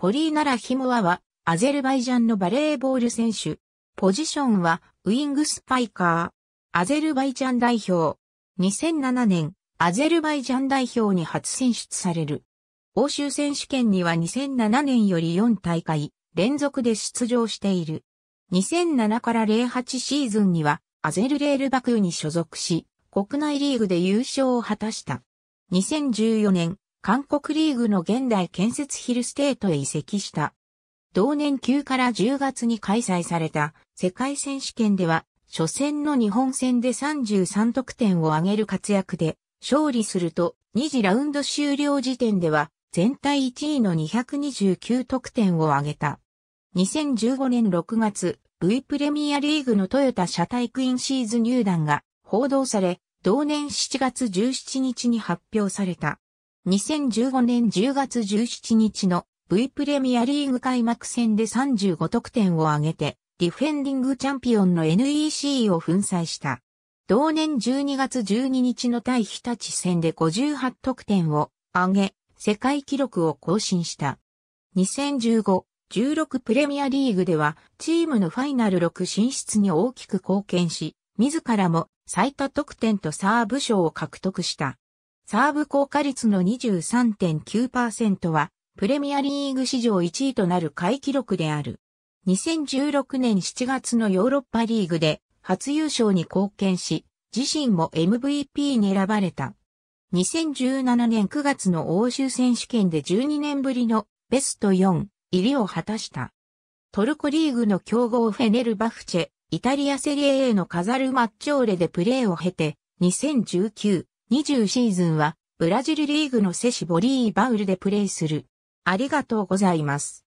ポリーナ・ラヒモアは、アゼルバイジャンのバレーボール選手。ポジションは、ウィングスパイカー。アゼルバイジャン代表。2007年、アゼルバイジャン代表に初選出される。欧州選手権には2007年より4大会連続で出場している。2007から08シーズンにはアゼルレールバクーに所属し、国内リーグで優勝を果たした。2014年、韓国リーグの現代建設ヒルステートへ移籍した。同年9から10月に開催された世界選手権では、初戦の日本戦で33得点を挙げる活躍で、勝利すると2次ラウンド終了時点では、全体1位の229得点を挙げた。2015年6月、V プレミアリーグのトヨタ社体クインシーズ入団が報道され、同年7月17日に発表された。2015年10月17日の V プレミアリーグ開幕戦で35得点を挙げて、ディフェンディングチャンピオンの NEC を粉砕した。同年12月12日の対日立戦で58得点を挙げ、世界記録を更新した。2015、16プレミアリーグでは、チームのファイナル6進出に大きく貢献し、自らも最多得点とサーブ賞を獲得した。サーブ効果率の23.9%は、プレミアリーグ史上1位となる回記録である。2016年7月のヨーロッパリーグで初優勝に貢献し、自身も MVP に選ばれた。2017年9月の欧州選手権で12年ぶりのベスト4入りを果たした。トルコリーグの強豪フェネルバフチェ、イタリアセリエ A のカザルマッチョーレでプレーを経て、2019 20シーズンはブラジルリーグのセシボリーバウルでプレーする。ありがとうございます。